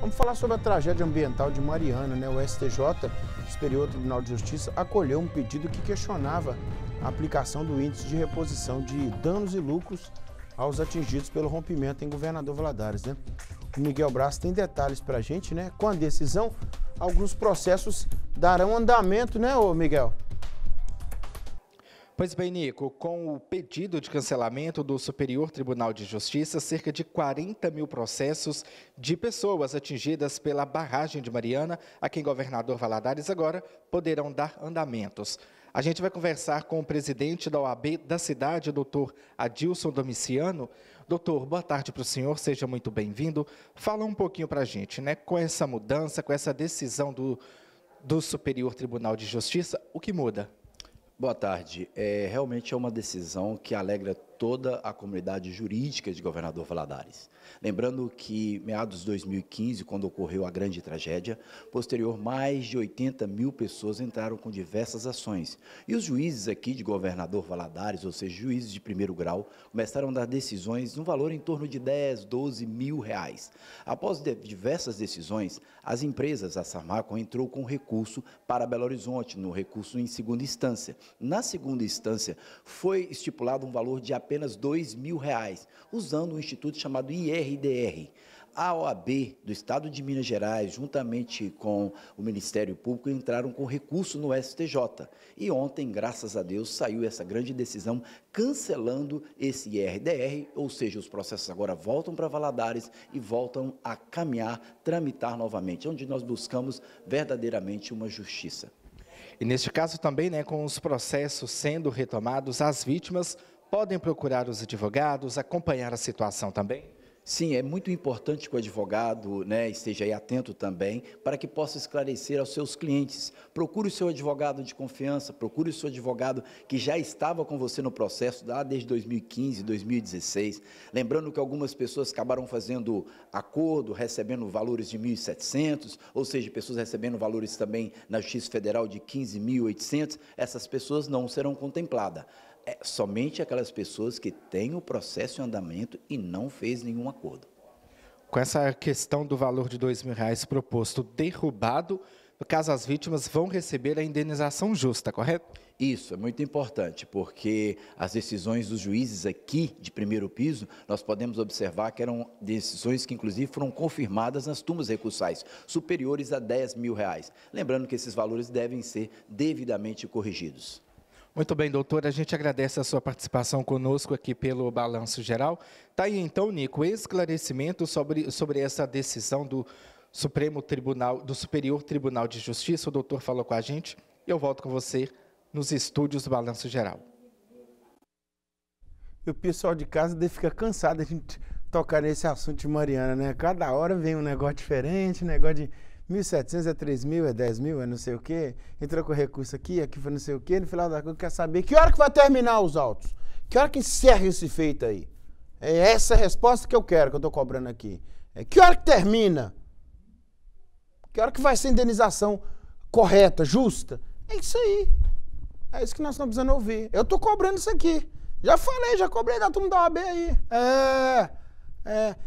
Vamos falar sobre a tragédia ambiental de Mariana, né? O STJ, Superior Tribunal de Justiça, acolheu um pedido que questionava a aplicação do índice de reposição de danos e lucros aos atingidos pelo rompimento em Governador Valadares, né? O Miguel Braz tem detalhes para a gente, né? Com a decisão, alguns processos darão andamento, né, ô Miguel? Pois bem, Nico, com o pedido de cancelamento do Superior Tribunal de Justiça, cerca de 40 mil processos de pessoas atingidas pela barragem de Mariana, a quem governador Valadares agora poderão dar andamentos. A gente vai conversar com o presidente da OAB da cidade, doutor Adilson Domiciano. Doutor, boa tarde para o senhor, seja muito bem-vindo. Fala um pouquinho para a gente, né? Com essa mudança, com essa decisão do, do Superior Tribunal de Justiça, o que muda? Boa tarde. É, realmente é uma decisão que alegra toda a comunidade jurídica de Governador Valadares. Lembrando que, meados de 2015, quando ocorreu a grande tragédia, posterior, mais de 80 mil pessoas entraram com diversas ações. E os juízes aqui de Governador Valadares, ou seja, juízes de primeiro grau, começaram a dar decisões no valor em torno de 10, 12 mil reais. Após diversas decisões, as empresas, a Samarco, entrou com recurso para Belo Horizonte, no recurso em segunda instância. Na segunda instância, foi estipulado um valor de apenas apenas dois mil reais, usando um instituto chamado IRDR. A OAB do Estado de Minas Gerais, juntamente com o Ministério Público, entraram com recurso no STJ. E ontem, graças a Deus, saiu essa grande decisão cancelando esse IRDR, ou seja, os processos agora voltam para Valadares e voltam a caminhar, tramitar novamente, onde nós buscamos verdadeiramente uma justiça. E neste caso também, né, com os processos sendo retomados, as vítimas podem procurar os advogados, acompanhar a situação também? Sim, é muito importante que o advogado né, esteja aí atento também, para que possa esclarecer aos seus clientes. Procure o seu advogado de confiança, procure o seu advogado que já estava com você no processo lá desde 2015, 2016. Lembrando que algumas pessoas acabaram fazendo acordo, recebendo valores de 1.700, ou seja, pessoas recebendo valores também na Justiça Federal de 15.800. Essas pessoas não serão contempladas é somente aquelas pessoas que têm o processo em andamento e não fez nenhum acordo. Com essa questão do valor de dois mil reais proposto derrubado, no caso as vítimas vão receber a indenização justa, correto? Isso é muito importante, porque as decisões dos juízes aqui de primeiro piso, nós podemos observar que eram decisões que, inclusive, foram confirmadas nas turmas recursais, superiores a 10 mil reais. Lembrando que esses valores devem ser devidamente corrigidos. Muito bem, doutor. A gente agradece a sua participação conosco aqui pelo Balanço Geral. Está aí, então, Nico, esclarecimento sobre, sobre essa decisão do Supremo Tribunal, do Superior Tribunal de Justiça. O doutor falou com a gente. Eu volto com você nos estúdios do Balanço Geral. E o pessoal de casa deve ficar cansado a gente tocar nesse assunto de Mariana, né? Cada hora vem um negócio diferente, um negócio de 1.700 é 3.000, é 10.000, é não sei o quê. Entrou com recurso aqui, aqui foi não sei o quê. No final da conta, quer saber que hora que vai terminar os autos? Que hora que encerra esse feito aí? É essa a resposta que eu quero, que eu estou cobrando aqui. É que hora que termina? Que hora que vai ser a indenização correta, justa? É isso aí. É isso que nós estamos precisando ouvir. Eu estou cobrando isso aqui. Já falei, já cobrei da turma da OAB aí. É, é.